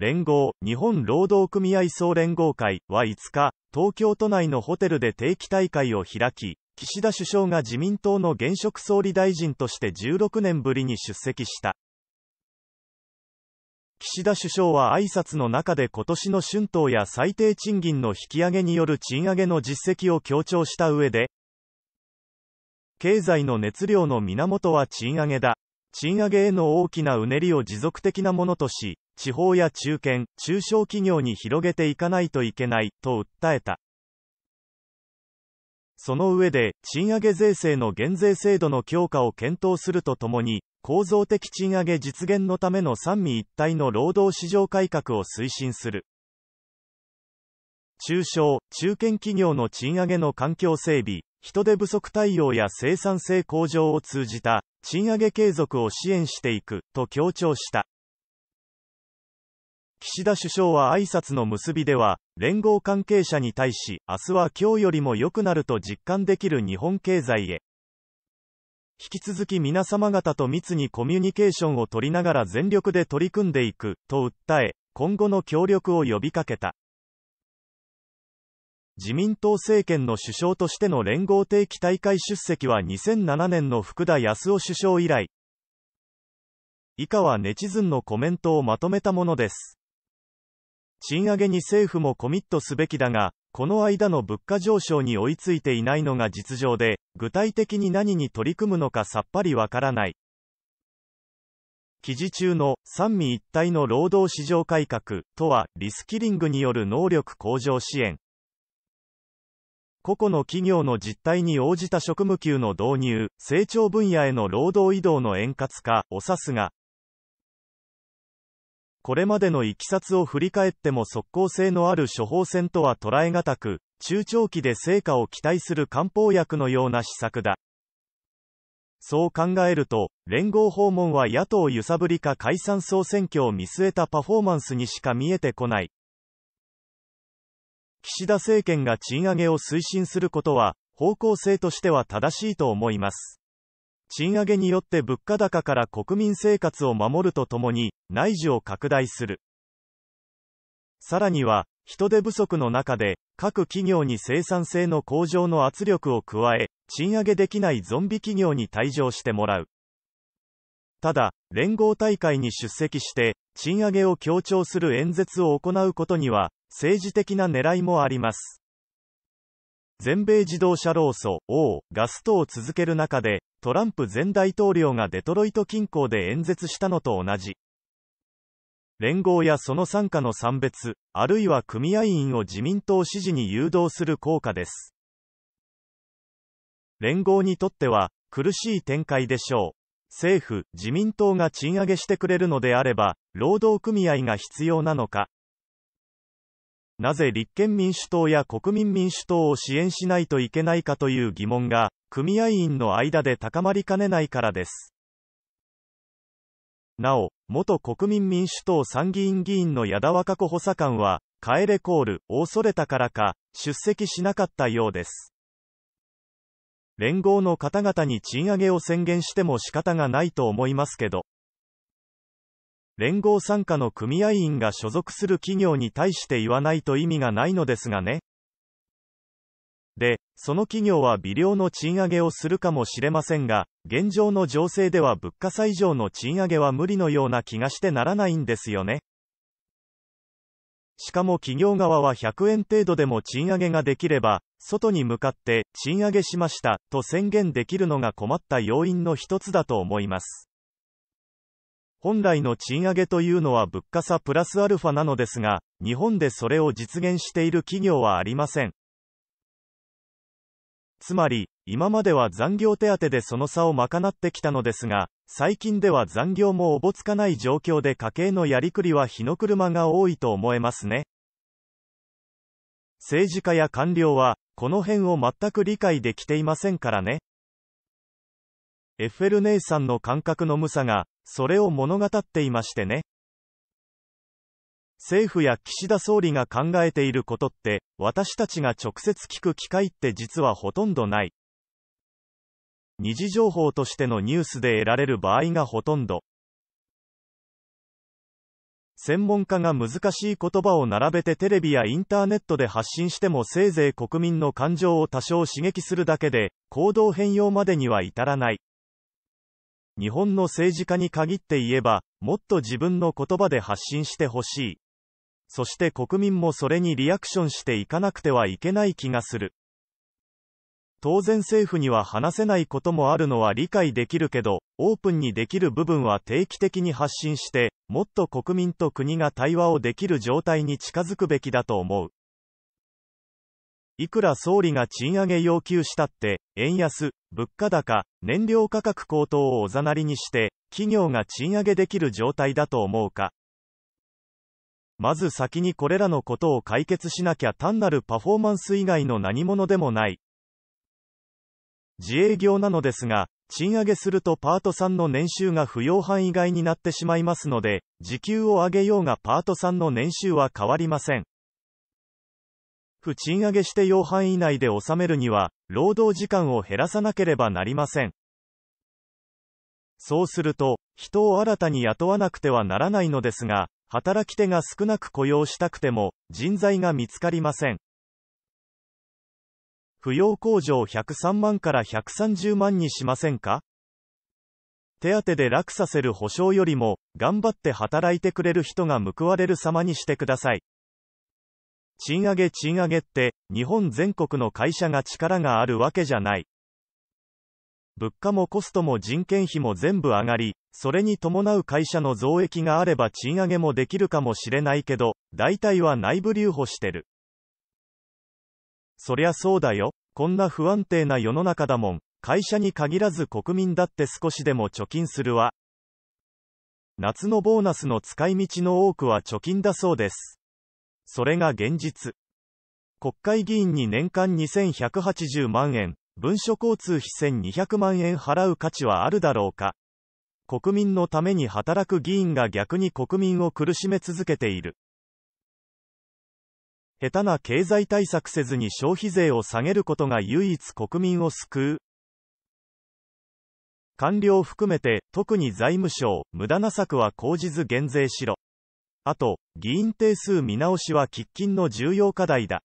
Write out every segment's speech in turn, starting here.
連合、日本労働組合総連合会は5日、東京都内のホテルで定期大会を開き、岸田首相が自民党の現職総理大臣として16年ぶりに出席した。岸田首相は挨拶の中で今年の春闘や最低賃金の引き上げによる賃上げの実績を強調した上で、経済の熱量の源は賃上げだ。賃上げへの大きなうねりを持続的なものとし、地方や中堅、中小企業に広げていかないといけない、と訴えた。その上で、賃上げ税制の減税制度の強化を検討するとともに、構造的賃上げ実現のための三位一体の労働市場改革を推進する。中小・中堅企業の賃上げの環境整備、人手不足対応や生産性向上を通じた賃上げ継続を支援していくと強調した。岸田首相は挨拶の結びでは、連合関係者に対し、明日は今日よりも良くなると実感できる日本経済へ。引き続き皆様方と密にコミュニケーションを取りながら全力で取り組んでいく、と訴え、今後の協力を呼びかけた。自民党政権の首相としての連合定期大会出席は2007年の福田康夫首相以来。以下はネチズンのコメントをまとめたものです。賃上げに政府もコミットすべきだが、この間の物価上昇に追いついていないのが実情で、具体的に何に取り組むのかさっぱりわからない。記事中の三位一体の労働市場改革とは、リスキリングによる能力向上支援。個々の企業の実態に応じた職務給の導入、成長分野への労働移動の円滑化を指すが、これまでのいきさつを振り返っても即効性のある処方箋とは捉え難く、中長期で成果を期待する漢方薬のような施策だ。そう考えると、連合訪問は野党揺さぶりか解散総選挙を見据えたパフォーマンスにしか見えてこない。岸田政権が賃上げを推進することは、方向性としては正しいと思います。賃上げによって物価高から国民生活を守るとともに、内需を拡大する。さらには、人手不足の中で、各企業に生産性の向上の圧力を加え、賃上げできないゾンビ企業に退場してもらう。ただ、連合大会に出席して、賃上げを強調する演説を行うことには、政治的な狙いもあります。全米自動車労組、王ガストを続ける中で、トランプ前大統領がデトロイト近郊で演説したのと同じ。連合やその傘下の産別、あるいは組合員を自民党支持に誘導する効果です。連合にとっては、苦しい展開でしょう。政府、自民党が賃上げしてくれるのであれば、労働組合が必要なのか、なぜ立憲民主党や国民民主党を支援しないといけないかという疑問が、組合員の間で高まりかねないからです。なお、元国民民主党参議院議員の矢田和歌子補佐官は、帰れコールを恐れたからか、出席しなかったようです。連合の方々に賃上げを宣言しても仕方がないと思いますけど。連合参加の組合員が所属する企業に対して言わないと意味がないのですがね。で、その企業は微量の賃上げをするかもしれませんが、現状の情勢では物価差上の賃上げは無理のような気がしてならないんですよね。しかも企業側は100円程度でも賃上げができれば、外に向かって賃上げしましたと宣言できるのが困った要因の一つだと思います。本来の賃上げというのは物価差プラスアルファなのですが、日本でそれを実現している企業はありません。つまり、今までは残業手当でその差を賄ってきたのですが、最近では残業もおぼつかない状況で家計のやりくりは日の車が多いと思えますね。政治家や官僚は、この辺を全く理解できていませんからね。エッフェル姉さんの感覚の無さが、それを物語っていましてね。政府や岸田総理が考えていることって、私たちが直接聞く機会って実はほとんどない。二次情報としてのニュースで得られる場合がほとんど。専門家が難しい言葉を並べてテレビやインターネットで発信してもせいぜい国民の感情を多少刺激するだけで、行動変容までには至らない。日本の政治家に限って言えば、もっと自分の言葉で発信してほしい。そして国民もそれにリアクションしていかなくてはいけない気がする。当然政府には話せないこともあるのは理解できるけど、オープンにできる部分は定期的に発信して、もっと国民と国が対話をできる状態に近づくべきだと思う。いくら総理が賃上げ要求したって、円安、物価高、燃料価格高騰をおざなりにして、企業が賃上げできる状態だと思うか。まず先にこれらのことを解決しなきゃ単なるパフォーマンス以外の何者でもない。自営業なのですが、賃上げするとパートさんの年収が不要範囲外になってしまいますので、時給を上げようがパートさんの年収は変わりません。不賃上げして要範囲内で収めるには、労働時間を減らさなければなりません。そうすると、人を新たに雇わなくてはならないのですが、働き手が少なく雇用したくても、人材が見つかりません。扶養控除103万から130万にしませんか手当で楽させる保証よりも、頑張って働いてくれる人が報われる様にしてください。賃上げ賃上げって、日本全国の会社が力があるわけじゃない。物価もコストも人件費も全部上がり、それに伴う会社の増益があれば賃上げもできるかもしれないけど、大体は内部留保してる。そりゃそうだよ。こんな不安定な世の中だもん。会社に限らず国民だって少しでも貯金するわ。夏のボーナスの使い道の多くは貯金だそうです。それが現実。国会議員に年間2180万円、文書交通費1200万円払う価値はあるだろうか。国民のために働く議員が逆に国民を苦しめ続けている。下手な経済対策せずに消費税を下げることが唯一国民を救う。官僚含めて、特に財務省、無駄な策は講じず減税しろ。あと、議員定数見直しは喫緊の重要課題だ。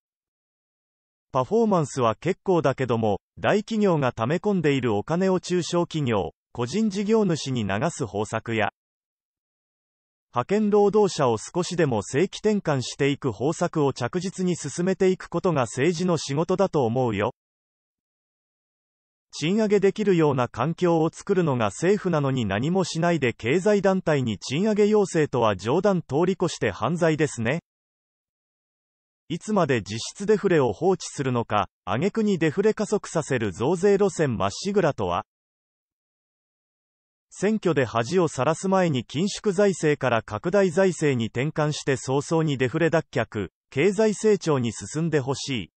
パフォーマンスは結構だけども、大企業が溜め込んでいるお金を中小企業、個人事業主に流す方策や、派遣労働者を少しでも正規転換していく方策を着実に進めていくことが政治の仕事だと思うよ。賃上げできるような環境を作るのが政府なのに何もしないで経済団体に賃上げ要請とは冗談通り越して犯罪ですね。いつまで実質デフレを放置するのか、挙句にデフレ加速させる増税路線まっしぐらとは選挙で恥をさらす前に緊縮財政から拡大財政に転換して早々にデフレ脱却、経済成長に進んでほしい。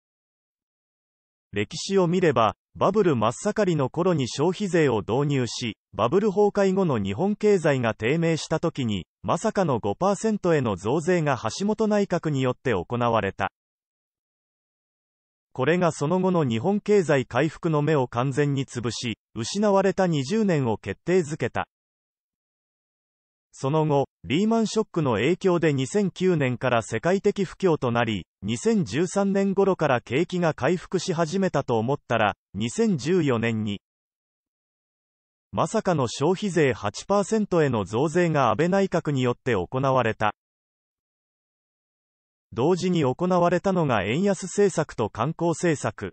歴史を見れば、バブル真っ盛りの頃に消費税を導入し、バブル崩壊後の日本経済が低迷した時に、まさかの5%への増税が橋本内閣によって行われた。これがその後の日本経済回復の目を完全に潰し、失われた20年を決定づけた。その後、リーマンショックの影響で2009年から世界的不況となり、2013年頃から景気が回復し始めたと思ったら、2014年に、まさかの消費税8%への増税が安倍内閣によって行われた。同時に行われたのが円安政策と観光政策。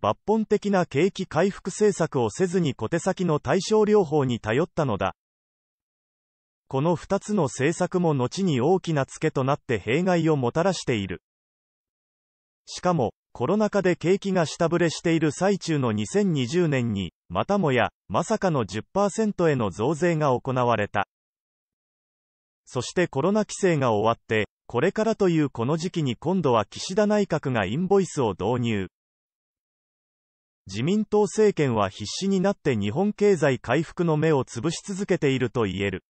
抜本的な景気回復政策をせずに小手先の対症療法に頼ったのだ。この2つの政策も後に大きなツケとなって弊害をもたらしている。しかも、コロナ禍で景気が下振れしている最中の2020年に、またもや、まさかの10%への増税が行われた。そしてコロナ規制が終わって、これからというこの時期に今度は岸田内閣がインボイスを導入。自民党政権は必死になって日本経済回復の目をつぶし続けていると言える。